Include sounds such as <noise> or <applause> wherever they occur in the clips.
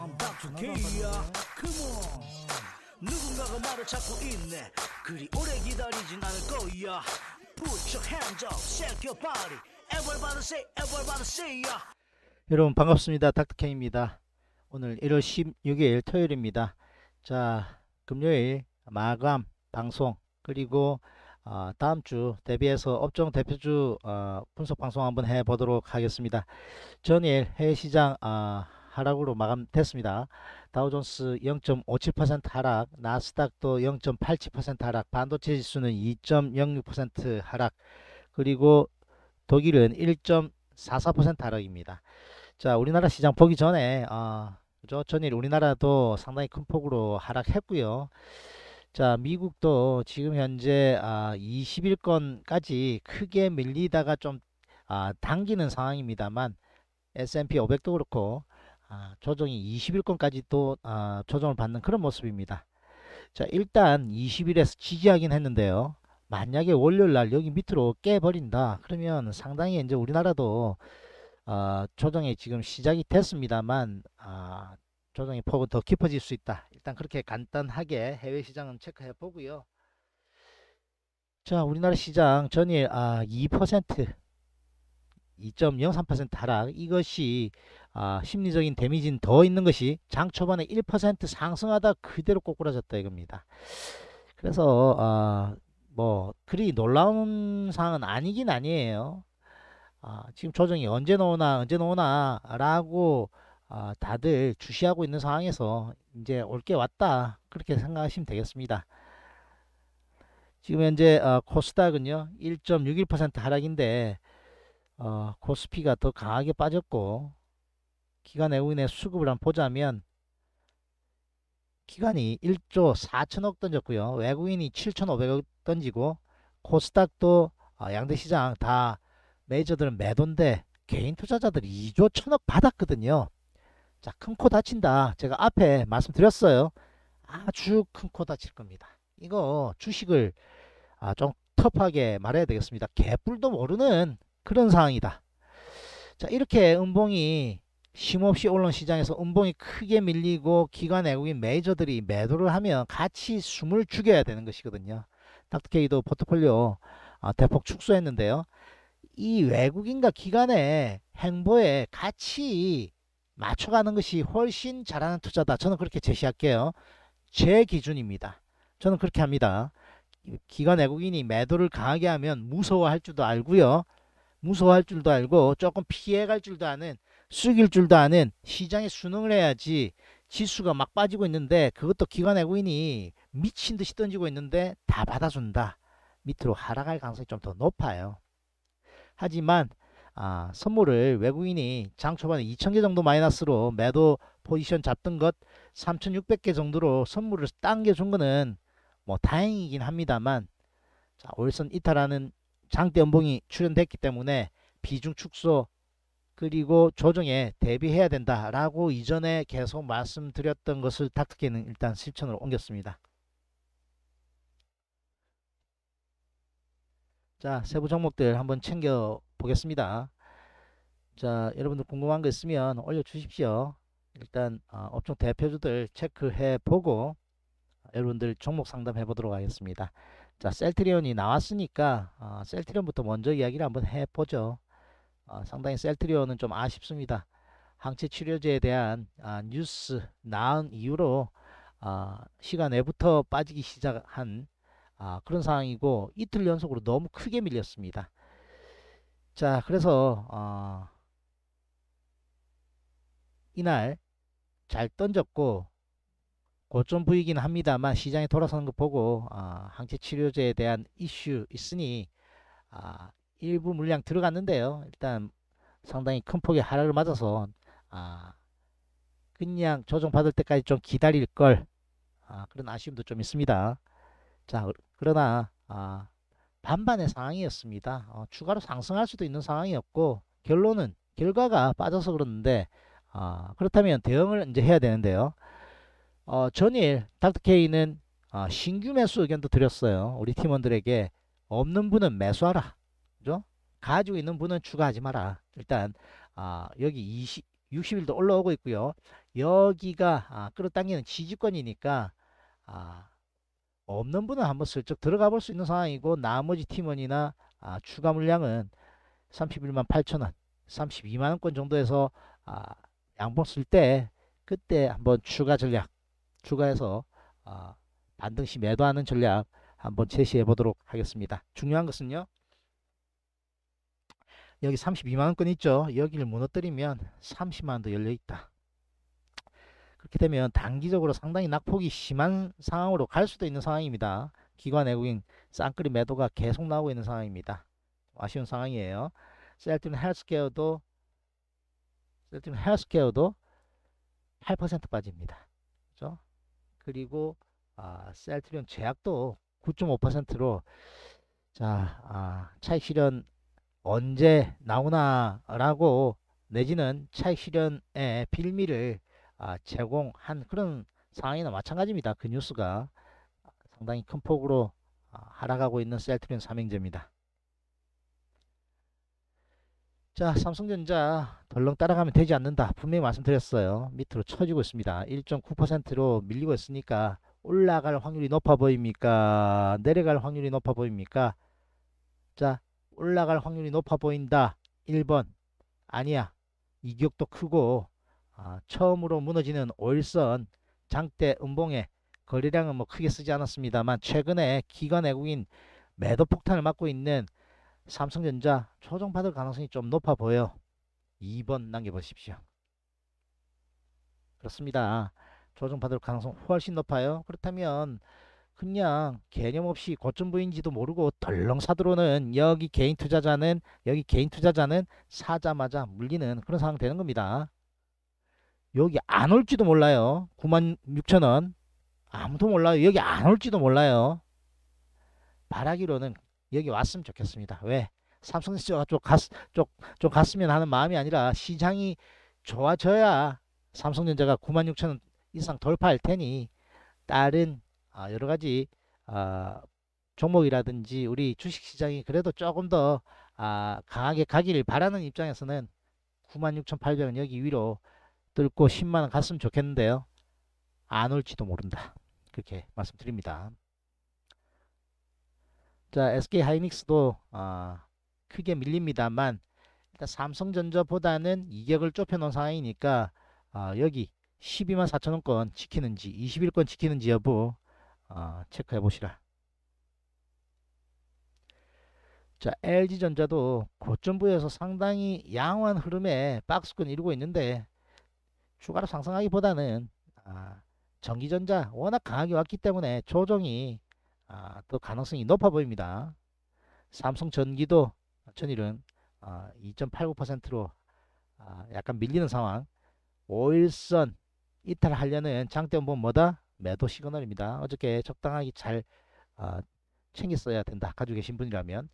I'm back to K야 Come on 누군가가 나를 찾고 있네 그리 오래 기다리진 않을 거야 Put your hands up, shake your body Everybody say, everybody say ya 여러분 반갑습니다 닥터케입니다 오늘 1월 16일 토요일입니다 자 금요일 마감 방송 그리고 어, 다음 주 대비해서 업종 대표주 어, 분석 방송 한번 해보도록 하겠습니다. 전일 해외시장 어, 하락으로 마감됐습니다. 다우존스 0.57% 하락, 나스닥도 0.87% 하락, 반도체 지수는 2.06% 하락, 그리고 독일은 1.44% 하락입니다. 자, 우리나라 시장 보기 전에 어, 전일 우리나라도 상당히 큰 폭으로 하락했고요. 자, 미국도 지금 현재 아, 20일권까지 크게 밀리다가 좀 아, 당기는 상황입니다만 S&P 500도 그렇고 아, 조정이 21권까지 또 아, 조정을 받는 그런 모습입니다. 자 일단 20일에서 지지하긴 했는데요. 만약에 월요일 날 여기 밑으로 깨버린다 그러면 상당히 이제 우리나라도 어, 아, 조정이 지금 시작이 됐습니다만 어, 조정의 폭은 더 깊어질 수 있다. 일단 그렇게 간단하게 해외 시장은 체크해 보고요. 자 우리나라 시장 전일 아, 2% 2.03% 하락 이것이 아, 심리적인 데미지는 더 있는 것이 장 초반에 1% 상승하다 그대로 꼬꾸라졌다 이겁니다. 그래서 아, 뭐 그리 놀라운 상은 아니긴 아니에요. 아, 지금 조정이 언제 나오나 언제 나오나 라고 아, 다들 주시하고 있는 상황에서 이제 올 게 왔다 그렇게 생각하시면 되겠습니다. 지금 현재 아, 코스닥은요 1.61% 하락인데 어, 코스피가 그 더 강하게 빠졌고 기관 외국인의 수급을 한번 보자면 기관이 1조 4천억 던졌고요. 외국인이 7,500억 던지고 코스닥도 어, 양대 시장 다 메이저들은 매도인데 개인 투자자들이 2조 1 천억 받았거든요. 자, 큰 코 다친다. 제가 앞에 말씀드렸어요. 아주 큰 코 다칠 겁니다. 이거 주식을 아, 좀 터프하게 말해야 되겠습니다. 개뿔도 모르는 그런 상황이다. 자 이렇게 음봉이 쉼없이 언론 시장에서 음봉이 크게 밀리고 기관 외국인 매니저들이 매도를 하면 같이 숨을 죽여야 되는 것이거든요. 닥터케이도 포트폴리오 어, 대폭 축소했는데요. 이 외국인과 기관의 행보에 같이 맞춰가는 것이 훨씬 잘하는 투자다. 저는 그렇게 제시할게요. 제 기준입니다. 저는 그렇게 합니다. 기관 외국인이 매도를 강하게 하면 무서워할 줄도 알고요. 무서워할 줄도 알고 조금 피해갈 줄도 아는 숙일 줄도 아는 시장에 순응을 해야지 지수가 막 빠지고 있는데 그것도 기관 외국인이 미친 듯이 던지고 있는데 다 받아준다. 밑으로 하락할 가능성이 좀 더 높아요. 하지만 아, 선물을 외국인이 장 초반에 2,000개 정도 마이너스로 매도 포지션 잡던 것 3,600개 정도로 선물을 당겨준 거는 뭐 다행이긴 합니다만 자, 올선 이탈하는 장대 연봉이 출연됐기 때문에 비중 축소 그리고 조정에 대비해야 된다라고 이전에 계속 말씀드렸던 것을 닥터케는 일단 실천으로 옮겼습니다. 자 세부 종목들 한번 챙겨 보겠습니다. 자 여러분들 궁금한 거 있으면 올려주십시오. 일단 어, 업종 대표주들 체크해 보고 여러분들 종목 상담해 보도록 하겠습니다. 자 셀트리온이 나왔으니까 아, 셀트리온부터 먼저 이야기를 한번 해보죠 아, 상당히 셀트리온은 좀 아쉽습니다 항체 치료제에 대한 아, 뉴스 나은 이후로 아, 시간 내부터 빠지기 시작한 아, 그런 상황이고 이틀 연속으로 너무 크게 밀렸습니다 자 그래서 어, 이날 잘 던졌고 고점 부위긴 합니다만 시장이 돌아서는 거 보고 아, 항체 치료제에 대한 이슈 있으니 아, 일부 물량 들어갔는데요. 일단 상당히 큰 폭의 하락을 맞아서 아, 그냥 조정받을 때까지 좀 기다릴 걸 아, 그런 아쉬움도 좀 있습니다. 자 그러나 아, 반반의 상황이었습니다. 어, 추가로 상승할 수도 있는 상황이었고 결론은 결과가 빠져서 그러는데 아, 그렇다면 대응을 이제 해야 되는데요. 어, 전일 닥터 K는 어, 신규 매수 의견도 드렸어요. 우리 팀원들에게 없는 분은 매수하라. 그죠? 가지고 있는 분은 추가하지 마라. 일단 아, 여기 20, 60일도 올라오고 있고요. 여기가 아, 끌어당기는 지지권이니까 아, 없는 분은 한번 슬쩍 들어가 볼 수 있는 상황이고 나머지 팀원이나 아, 추가 물량은 31만 8천원 32만원권 정도에서 아, 양봉 쓸때 그때 한번 추가 전략 추가해서 어, 반등시 매도하는 전략 한번 제시해 보도록 하겠습니다. 중요한 것은요. 여기 32만원권 있죠. 여기를 무너뜨리면 30만원도 열려있다. 그렇게 되면 단기적으로 상당히 낙폭이 심한 상황으로 갈 수도 있는 상황입니다. 기관 외국인 쌍끌이 매도가 계속 나오고 있는 상황입니다. 아쉬운 상황이에요. 셀트는 헬스케어도 셀트는 헬스케어도 8% 빠집니다. 그리고 아, 셀트리온 제약도 9.5%로 자 아, 차익 실현 언제 나오나라고 내지는 차익 실현의 빌미를 아, 제공한 그런 상황이나 마찬가지입니다. 그 뉴스가 아, 상당히 큰 폭으로 아, 하락하고 있는 셀트리온 삼행제입니다. 자 삼성전자 덜렁 따라가면 되지 않는다 분명히 말씀드렸어요 밑으로 쳐지고 있습니다 1.9%로 밀리고 있으니까 올라갈 확률이 높아 보입니까 내려갈 확률이 높아 보입니까 자 올라갈 확률이 높아 보인다 1번 아니야 이격도 크고 아, 처음으로 무너지는 월선 장대 음봉에 거래량은 뭐 크게 쓰지 않았습니다만 최근에 기관 외국인 매도 폭탄을 맞고 있는 삼성전자 초정 받을 가능성이 좀 높아 보여. 2번 남겨보십시오. 그렇습니다. 조정 받을 가능성 훨씬 높아요. 그렇다면 그냥 개념 없이 고점부인지도 모르고 덜렁 사들어오는 여기 개인 투자자는 여기 개인 투자자는 사자마자 물리는 그런 상황 되는 겁니다. 여기 안 올지도 몰라요. 96,000원 아무도 몰라요. 여기 안 올지도 몰라요. 바라기로는 여기 왔으면 좋겠습니다. 왜? 삼성전자 쪽, 갔, 쪽, 쪽 갔으면 하는 마음이 아니라 시장이 좋아져야 삼성전자가 9만 6천 원 이상 돌파할 테니 다른 아, 여러 가지 아, 종목이라든지 우리 주식시장이 그래도 조금 더 아, 강하게 가길 바라는 입장에서는 96,800원 여기 위로 뚫고 10만원 갔으면 좋겠는데요. 안 올지도 모른다. 그렇게 말씀드립니다. 자 SK 하이닉스도 어, 크게 밀립니다만 일단 삼성전자보다는 이격을 좁혀놓은 상황이니까 어, 여기 12만 4천원권 지키는지 21권 지키는지 여부 어, 체크해 보시라 자 LG전자도 고점부에서 상당히 양호한 흐름에 박스권 이루고 있는데 추가로 상승하기보다는 아, 전기전자 워낙 강하게 왔기 때문에 조정이 아, 더 가능성이 높아 보입니다. 삼성전기도 전일은 아, 2.89%로 아, 약간 밀리는 상황 5일선 이탈하려는 장대 보면 뭐다? 매도 시그널입니다. 어저께 적당하게 잘 아, 챙겼어야 된다. 가지고 계신 분이라면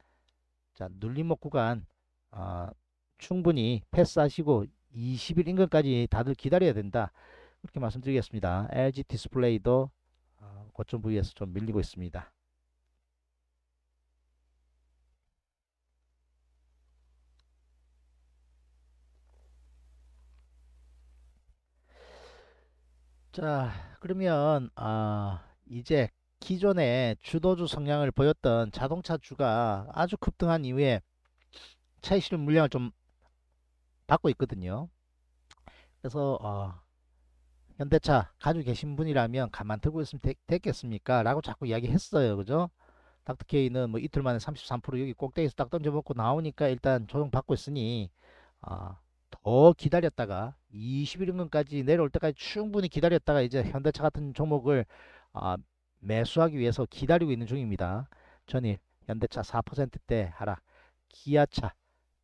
자 눌림목 구간 아, 충분히 패스하시고 20일 인근까지 다들 기다려야 된다. 그렇게 말씀드리겠습니다. LG 디스플레이도 고점 부위에서 좀 밀리고 있습니다. 자 그러면 아 이제 기존의 주도주 성향을 보였던 자동차 주가 아주 급등한 이후에 차익 실현 물량을 좀 받고 있거든요 그래서 어, 현대차 가지고 계신 분이라면 가만 들고 있으면 됐, 겠습니까 라고 자꾸 이야기했어요. 그죠? 닥터케이는 뭐 이틀 만에 33% 여기 꼭대기에서 딱 던져먹고 나오니까 일단 조정받고 있으니 아, 더 기다렸다가 21연금까지 내려올 때까지 충분히 기다렸다가 이제 현대차 같은 종목을 아, 매수하기 위해서 기다리고 있는 중입니다. 전일 현대차 4%대 하락, 기아차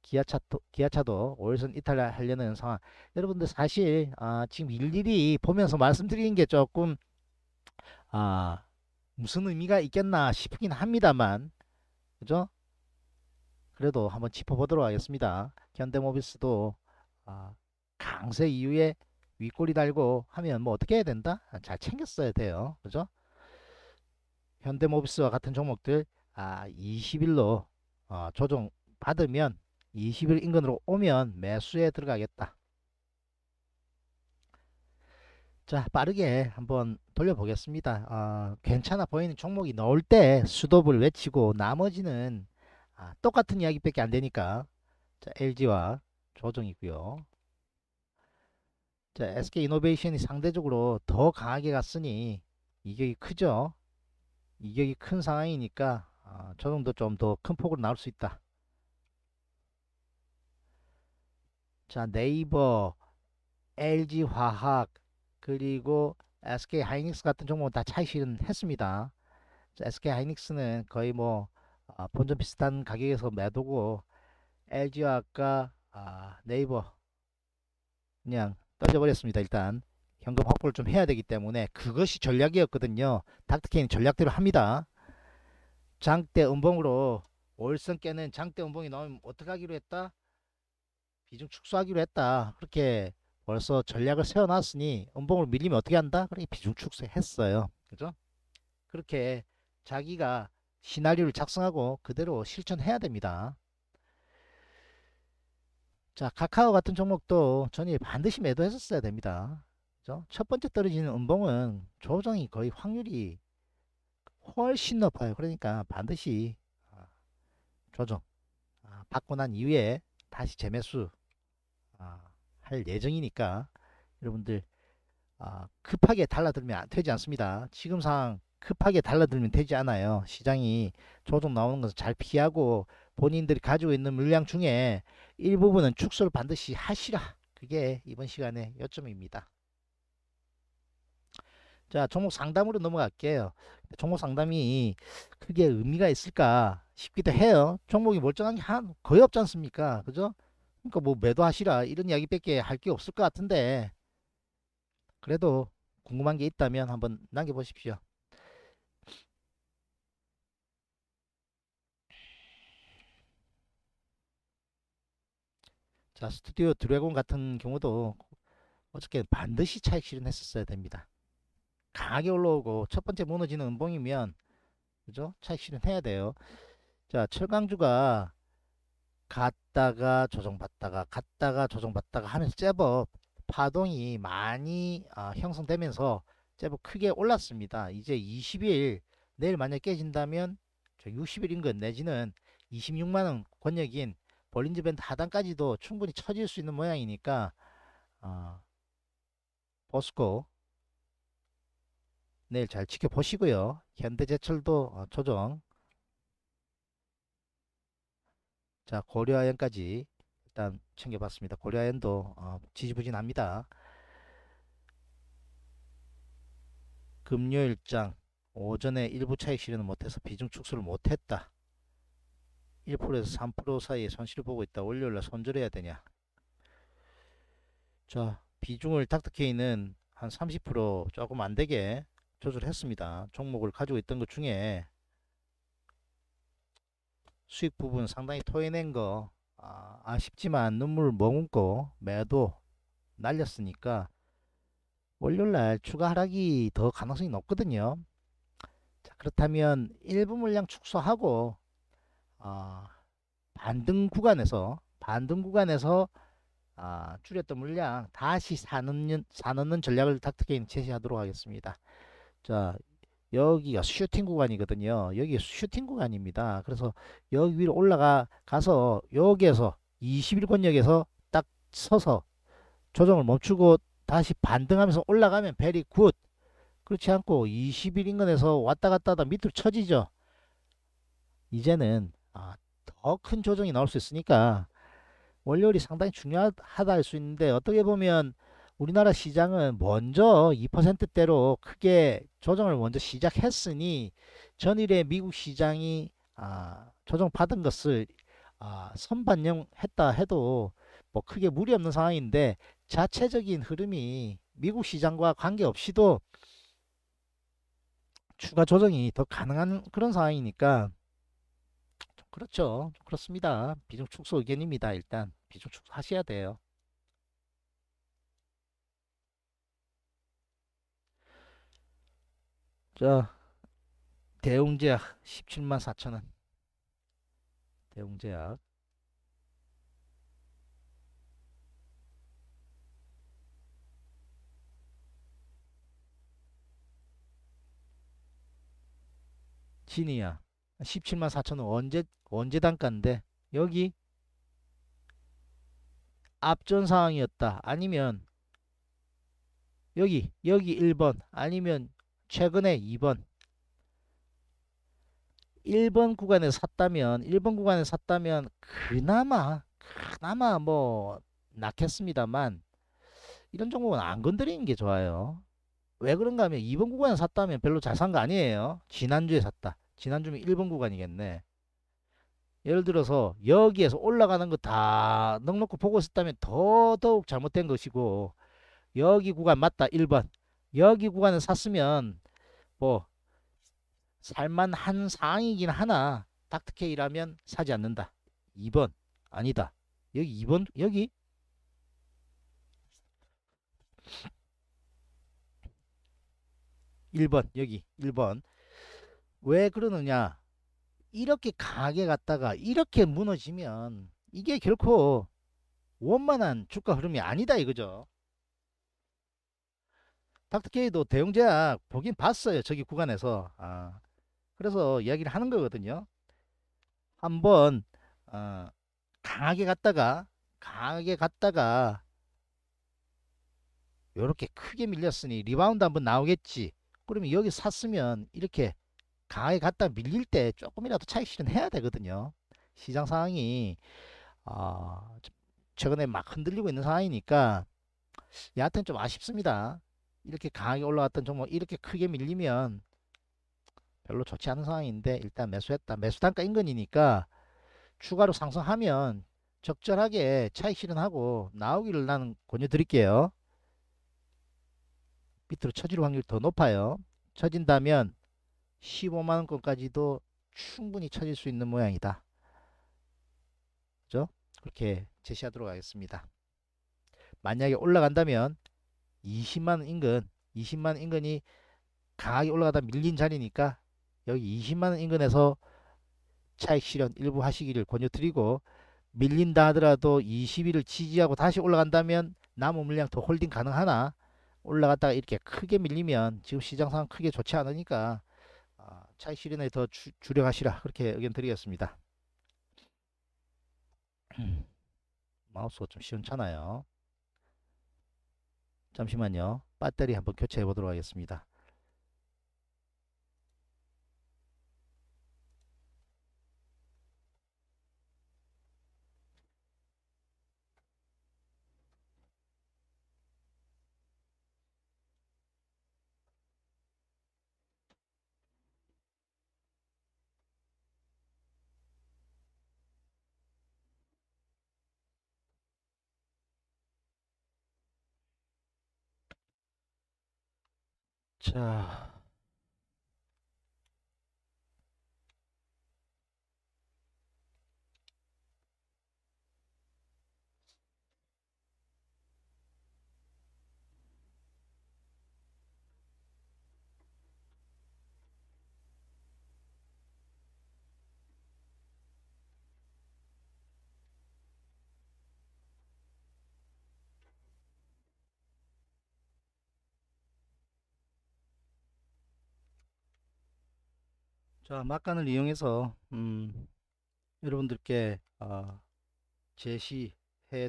기아차도, 기아차도 월선 이탈 하려는 상황. 여러분들 사실 아, 지금 일일이 보면서 말씀드리는 게 조금 아, 무슨 의미가 있겠나 싶긴 합니다만 그죠? 그래도 한번 짚어보도록 하겠습니다. 현대모비스도 아, 강세 이후에 윗골이 달고 하면 뭐 어떻게 해야 된다? 아, 잘 챙겼어야 돼요. 그죠? 현대모비스와 같은 종목들 아, 20일로 어, 조정 받으면 20일 인근으로 오면 매수에 들어가겠다. 자 빠르게 한번 돌려보겠습니다. 어, 괜찮아 보이는 종목이 넣을 때 수도를 외치고 나머지는 아, 똑같은 이야기밖에 안 되니까 자, LG와 조정이고요. 자, SK 이노베이션이 상대적으로 더 강하게 갔으니 이격이 크죠. 이격이 큰 상황이니까 아, 조정도 좀 더 큰 폭으로 나올 수 있다. 자 네이버, LG화학 그리고 SK하이닉스 같은 종목은 다 차익실은 했습니다. SK하이닉스는 거의 뭐 아, 본전 비슷한 가격에서 매도고 LG화학과 아, 네이버 그냥 떠져버렸습니다. 일단 현금 확보를 좀 해야 되기 때문에 그것이 전략이었거든요. 닥터케인 전략대로 합니다. 장대 음봉으로 월성 깨는 장대 음봉이 나오면 어떻게 하기로 했다? 비중 축소하기로 했다. 그렇게 벌써 전략을 세워놨으니 음봉을 밀리면 어떻게 한다? 그렇게 비중 축소했어요. 그죠? 그렇게 자기가 시나리오를 작성하고 그대로 실천해야 됩니다. 자, 카카오 같은 종목도 전일 반드시 매도했었어야 됩니다. 그죠? 첫 번째 떨어지는 음봉은 조정이 거의 확률이 훨씬 높아요. 그러니까 반드시 아, 조정 아, 받고 난 이후에 다시 재매수 할 예정이니까 여러분들 아, 급하게 달라들면 되지 않습니다. 지금 상황 급하게 달라들면 되지 않아요. 시장이 조정 나오는 것을 잘 피하고 본인들이 가지고 있는 물량 중에 일부분은 축소를 반드시 하시라. 그게 이번 시간의 요점입니다. 자 종목 상담으로 넘어갈게요. 종목 상담이 크게 의미가 있을까 싶기도 해요. 종목이 멀쩡한 게한 거의 없지 않습니까? 그죠? 그러니까 뭐 매도하시라 이런 이야기밖에 할 게 없을 것 같은데 그래도 궁금한 게 있다면 한번 남겨보십시오. 자 스튜디오 드래곤 같은 경우도 어저께 반드시 차익 실현했었어야 됩니다. 강하게 올라오고 첫 번째 무너지는 음봉이면 그죠? 차익 실현해야 돼요. 자 철강주가 갔다가 조정받다가 갔다가 조정받다가 하면서 제법 파동이 많이 아, 형성되면서 제법 크게 올랐습니다. 이제 20일 내일 만약 깨진다면 60일 인근 내지는 26만원 권역인 볼린저 밴드 하단까지도 충분히 처질 수 있는 모양이니까 어, 아, 버스코 내일 잘 지켜보시고요. 현대제철도 어, 조정 자 고려아연까지 일단 챙겨봤습니다. 고려아연도 어, 지지부진합니다. 금요일장 오전에 일부 차익 실현을 못해서 비중 축소를 못했다. 1%에서 3% 사이에 손실을 보고 있다. 월요일날 손절해야 되냐. 자 비중을 닥터케이는 한 30% 조금 안되게 조절했습니다. 종목을 가지고 있던 것 중에 수익 부분 상당히 토해낸 거 아, 아쉽지만 눈물 머금고 매도 날렸으니까 월요일날 추가 하락이 더 가능성이 높거든요. 자, 그렇다면 일부 물량 축소하고 어, 반등 구간에서 반등 구간에서 어, 줄였던 물량 다시 사는 사는 전략을 닥터게인 제시하도록 하겠습니다. 자, 여기가 슈팅 구간이거든요. 여기 슈팅 구간입니다. 그래서 여기 위로 올라가 가서 여기에서 21권역에서 딱 서서 조정을 멈추고 다시 반등하면서 올라가면 베리 굿. 그렇지 않고 2 1 인근에서 왔다 갔다 하다 밑으로 쳐지죠. 이제는 아, 더큰 조정이 나올 수 있으니까 월요일이 상당히 중요하다 할 수 있는데 어떻게 보면 우리나라 시장은 먼저 2%대로 크게 조정을 먼저 시작했으니 전일에 미국 시장이 아, 조정받은 것을 아, 선반영했다 해도 뭐 크게 무리 없는 상황인데 자체적인 흐름이 미국 시장과 관계없이도 추가 조정이 더 가능한 그런 상황이니까 좀 그렇죠. 좀 그렇습니다. 비중 축소 의견입니다. 일단 비중 축소하셔야 돼요. 자 대웅제약 17만 4천원 대웅제약 진이야 17만 4천원 언제 언제 단가인데 여기 앞전 상황이었다 아니면 여기 여기 1번 아니면 최근에 2번 1번 구간에 샀다면 1번 구간에 샀다면 그나마 그나마 뭐 낫겠습니다만 이런 종목은 안 건드리는 게 좋아요 왜 그런가 하면 2번 구간에 샀다면 별로 잘 산 거 아니에요 지난주에 샀다 지난주면 1번 구간이겠네 예를 들어서 여기에서 올라가는 거 다 넉넉히 보고 있었다면 더더욱 잘못된 것이고 여기 구간 맞다 1번 여기 구간에 샀으면 뭐 살만한 상황이긴 하나 닥터케이라면 사지 않는다. 2번 아니다. 여기 2번 여기 1번 여기 1번왜 그러느냐 이렇게 강하게 갔다가 이렇게 무너지면 이게 결코 원만한 주가 흐름이 아니다 이거죠 닥터케이도 대형제약 보긴 봤어요. 저기 구간에서. 아, 그래서 이야기를 하는 거거든요. 한번 어, 강하게 갔다가 강하게 갔다가 이렇게 크게 밀렸으니 리바운드 한번 나오겠지. 그러면 여기 샀으면 이렇게 강하게 갔다 밀릴 때 조금이라도 차익 실현해야 되거든요. 시장 상황이 어, 최근에 막 흔들리고 있는 상황이니까 여하튼 좀 아쉽습니다. 이렇게 강하게 올라왔던 종목 이렇게 크게 밀리면 별로 좋지 않은 상황인데 일단 매수했다. 매수 단가 인근이니까 추가로 상승하면 적절하게 차익 실현하고 나오기를 나는 권유드릴게요. 밑으로 처질 확률 이더 높아요. 처진다면 15만원권까지도 충분히 처질 수 있는 모양이다. 그죠? 그렇게 제시하도록 하겠습니다. 만약에 올라간다면 20만원 인근 20만원 인근이 강하게 올라가다 밀린 자리니까 여기 20만원 인근에서 차익 실현 일부 하시기를 권유드리고 밀린다 하더라도 20일을 지지하고 다시 올라간다면 남은 물량 더 홀딩 가능하나 올라갔다가 이렇게 크게 밀리면 지금 시장 상황 크게 좋지 않으니까 아, 차익 실현에 더 주, 주력하시라 그렇게 의견 드리겠습니다. <clears throat> 마우스가 좀 시원찮아요. 잠시만요. 배터리 한번 교체해 보도록 하겠습니다. 자. 자 막간을 이용해서 음, 여러분들께 어, 제시해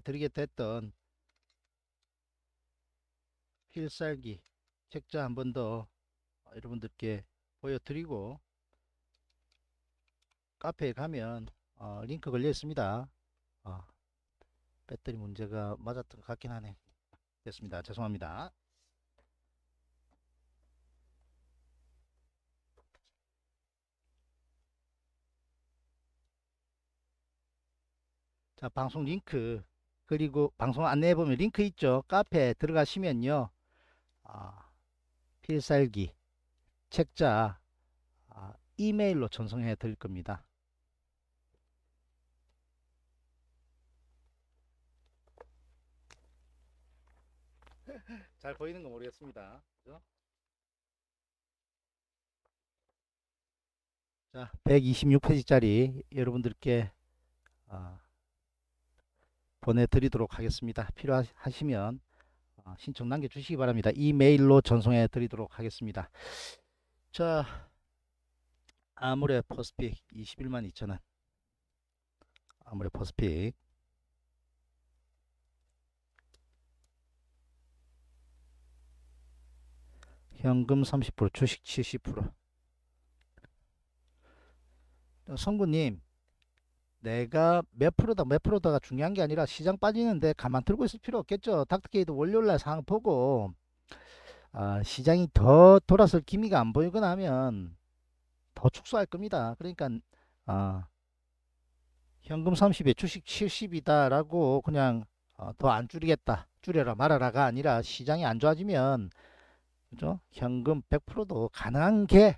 드리게 됐던 필살기 책자 한 번 더 여러분들께 보여드리고 카페에 가면 어, 링크 걸려 있습니다 어, 배터리 문제가 맞았던 것 같긴 하네 됐습니다 죄송합니다 자, 어, 방송 링크 그리고 방송 안내해 보면 링크 있죠. 카페 들어가시면요. 아, 필살기 책자 아, 이메일로 전송해 드릴 겁니다. 잘 보이는 거 모르겠습니다. 그죠? 자, 126페이지짜리 여러분들께 아, 보내드리도록 하겠습니다. 필요하시면 어, 신청 남겨주시기 바랍니다. 이메일로 전송해 드리도록 하겠습니다. 자, 아무래 퍼스픽 21만 2천원 아무래 퍼스픽 현금 30% 주식 70% 어, 성구님 내가 몇 프로다 몇 프로다가 중요한 게 아니라 시장 빠지는데 가만 들고 있을 필요 없겠죠. 닥터케이도 월요일날 상황 보고 아, 시장이 더 돌아설 기미가 안 보이거나 하면 더 축소할 겁니다. 그러니까 아, 현금 30에 주식 70이다 라고 그냥 어, 더안 줄이겠다 줄여라 말아라가 아니라 시장이 안 좋아지면 그죠 현금 100%도 가능한 게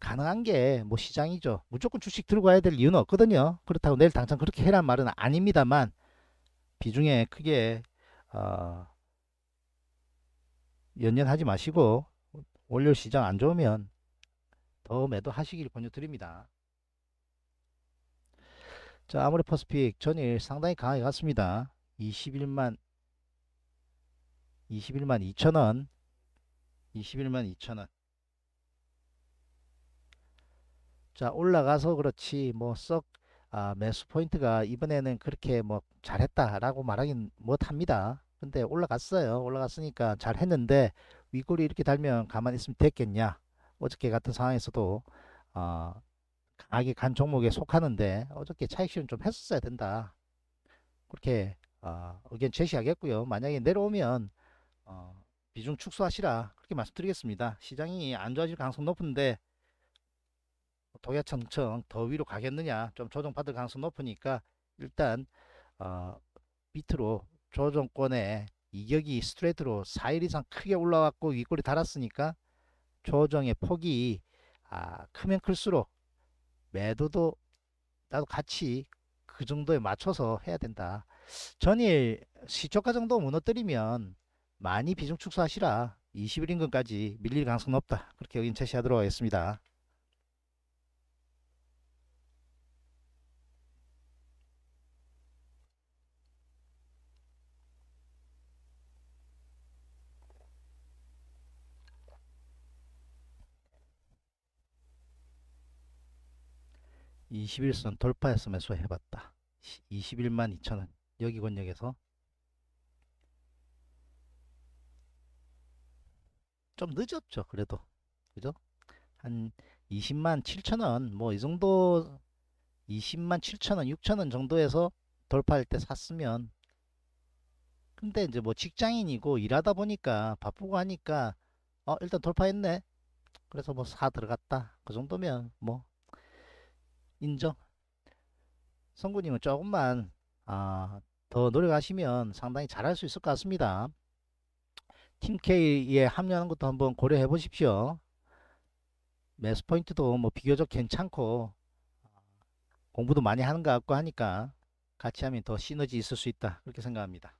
가능한 게 뭐 시장이죠. 무조건 주식 들고 가야 될 이유는 없거든요. 그렇다고 내일 당장 그렇게 해란 말은 아닙니다만 비중에 크게 어 연연하지 마시고 월요일 시장 안 좋으면 더 매도 하시길 권유드립니다. 자 아무리 퍼스픽 전일 상당히 강하게 갔습니다. 21만 21만 2천원 21만 2천원 자 올라가서 그렇지 뭐 썩 아, 매수 포인트가 이번에는 그렇게 뭐 잘했다라고 말하긴 못합니다. 근데 올라갔어요. 올라갔으니까 잘했는데 위골이 이렇게 달면 가만히 있으면 됐겠냐. 어저께 같은 상황에서도 어, 강하게 간 종목에 속하는데 어저께 차익 시현좀 했었어야 된다. 그렇게 어, 의견 제시하겠고요. 만약에 내려오면 어, 비중 축소하시라 그렇게 말씀드리겠습니다. 시장이 안 좋아질 가능성 높은데 동해청청 더 위로 가겠느냐 좀 조정받을 가능성 높으니까 일단 어, 밑으로 조정권에 이격이 스트레이트로 4일 이상 크게 올라왔고 윗골이 달았으니까 조정의 폭이 아, 크면 클수록 매도도 나도 같이 그 정도에 맞춰서 해야 된다. 전일 시초가 정도 무너뜨리면 많이 비중 축소하시라. 20일 인근까지 밀릴 가능성 높다. 그렇게 의견 제시하도록 하겠습니다. 21선 돌파했으면 매수해봤다. 21만 2천원 여기 권역에서 좀 늦었죠 그래도 그죠 한 20만 7천원 뭐 이 정도 20만 7천원 6천원 정도에서 돌파할 때 샀으면 근데 이제 뭐 직장인이고 일하다 보니까 바쁘고 하니까 어 일단 돌파했네 그래서 뭐 사 들어갔다 그 정도면 뭐 인정. 성구님은 조금만 아, 더 노력하시면 상당히 잘할 수 있을 것 같습니다. 팀K에 합류하는 것도 한번 고려해 보십시오. 매수 포인트도 뭐 비교적 괜찮고 아, 공부도 많이 하는 것 같고 하니까 같이 하면 더 시너지 있을 수 있다 그렇게 생각합니다.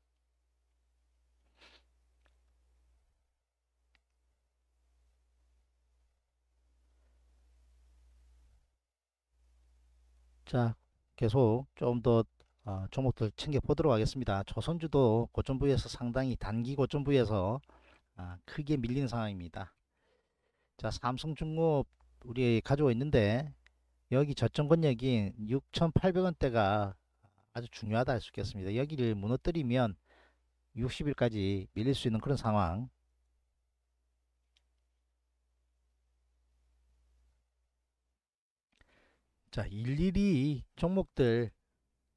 자 계속 좀더 어, 종목들 챙겨 보도록 하겠습니다. 조선주도 고점 부위에서 상당히 단기 고점 부위에서 아, 크게 밀린 상황입니다. 자 삼성중업 우리 가지고 있는데 여기 저점 권역인 6,800원대가 아주 중요하다 할 수 있겠습니다. 여기를 무너뜨리면 60일까지 밀릴 수 있는 그런 상황 자 일일이 종목들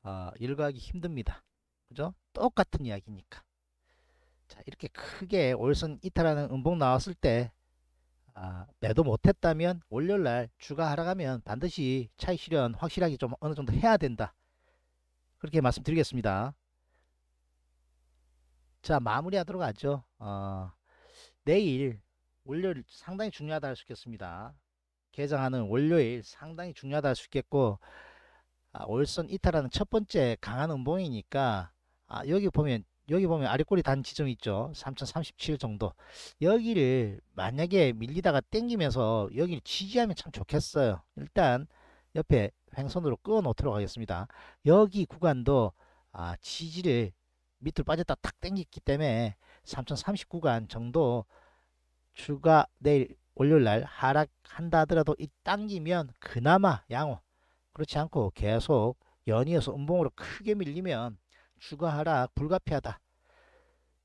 어, 아, 일과하기 힘듭니다. 그죠? 똑같은 이야기니까. 자 이렇게 크게 올선 이탈하는 음봉 나왔을 때 아, 매도 못했다면 월요일날 주가 하락하면 반드시 차익 실현 확실하게 좀 어느 정도 해야 된다. 그렇게 말씀드리겠습니다. 자 마무리하도록 하죠. 어, 내일 월요일 상당히 중요하다 할 수 있겠습니다. 개장하는 월요일 상당히 중요하다 할수 있겠고 아, 월선 이탈하는 첫 번째 강한 음봉이니까 아, 여기 보면 여기 보면 아래꼬리 단 지점 있죠 3037 정도 여기를 만약에 밀리다가 땡기면서 여기를 지지하면 참 좋겠어요 일단 옆에 횡선으로 끄어 놓도록 하겠습니다 여기 구간도 아, 지지를 밑으로 빠졌다 탁 땡겼기 때문에 3039간 정도 추가 내일 월요일날 하락한다 하더라도 이 당기면 그나마 양호 그렇지 않고 계속 연이어서 음봉으로 크게 밀리면 추가 하락 불가피하다.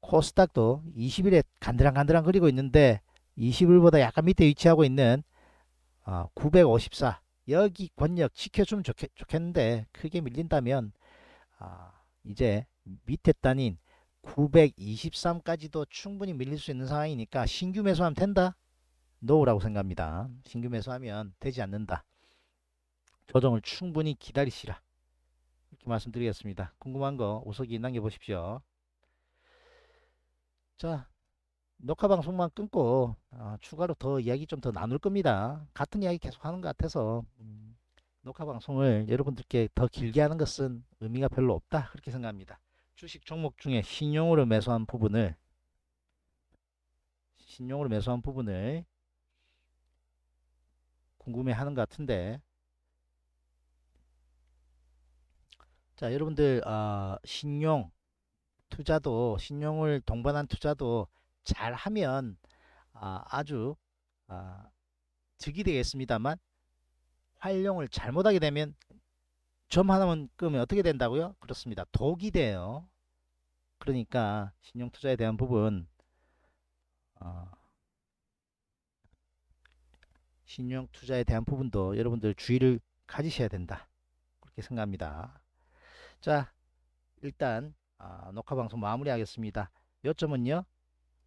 코스닥도 20일에 간드랑간드랑 그리고 있는데 20일보다 약간 밑에 위치하고 있는 954 어, 여기 권력 지켜주면 좋겠, 좋겠는데 크게 밀린다면 어, 이제 밑에 단인 923까지도 충분히 밀릴 수 있는 상황이니까 신규 매수하면 된다. 노우라고 생각합니다. 신규매수 하면 되지 않는다. 조정을 충분히 기다리시라. 이렇게 말씀드리겠습니다. 궁금한 거 우석이 남겨보십시오. 자, 녹화 방송만 끊고 아, 추가로 더 이야기 좀 더 나눌 겁니다. 같은 이야기 계속 하는 것 같아서 음, 녹화 방송을 여러분들께 더 길게 하는 것은 의미가 별로 없다 그렇게 생각합니다. 주식 종목 중에 신용으로 매수한 부분을 신용으로 매수한 부분을 궁금해하는 것 같은데 자 여러분들 어, 신용 투자도 신용을 동반한 투자도 잘하면 어, 아주 어, 득이 되겠습니다만 활용을 잘못하게 되면 점 하나만 끄면 어떻게 된다고요? 그렇습니다. 독이 돼요. 그러니까 신용투자에 대한 부분 어, 신용 투자에 대한 부분도 여러분들 주의를 가지셔야 된다. 그렇게 생각합니다. 자, 일단 아, 녹화 방송 마무리하겠습니다. 요점은요.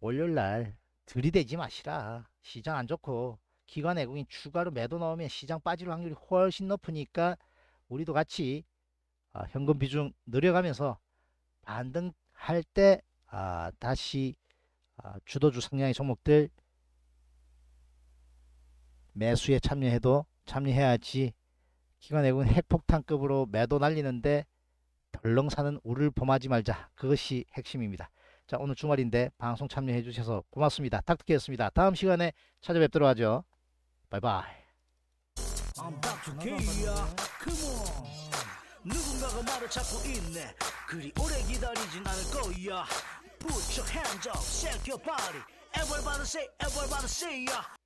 월요일 날 들이대지 마시라. 시장 안 좋고 기관 외국인 추가로 매도 넣으면 시장 빠질 확률이 훨씬 높으니까 우리도 같이 아, 현금 비중 늘려가면서 반등할 때 아, 다시 아, 주도주 상향의 종목들 매수에 참여해도 참여해야지 기관액은 핵폭탄급으로 매도 날리는데 덜렁 사는 우를 범하지 말자. 그것이 핵심입니다. 자 오늘 주말인데 방송 참여해 주셔서 고맙습니다. 탁특기였습니다. 다음 시간에 찾아뵙도록 하죠. 바이바이. 누군가가 말을 찾고 있네 그리 오래 기다리진 않을 거야 Put your hands up, shake your body Everybody say, everybody say yeah.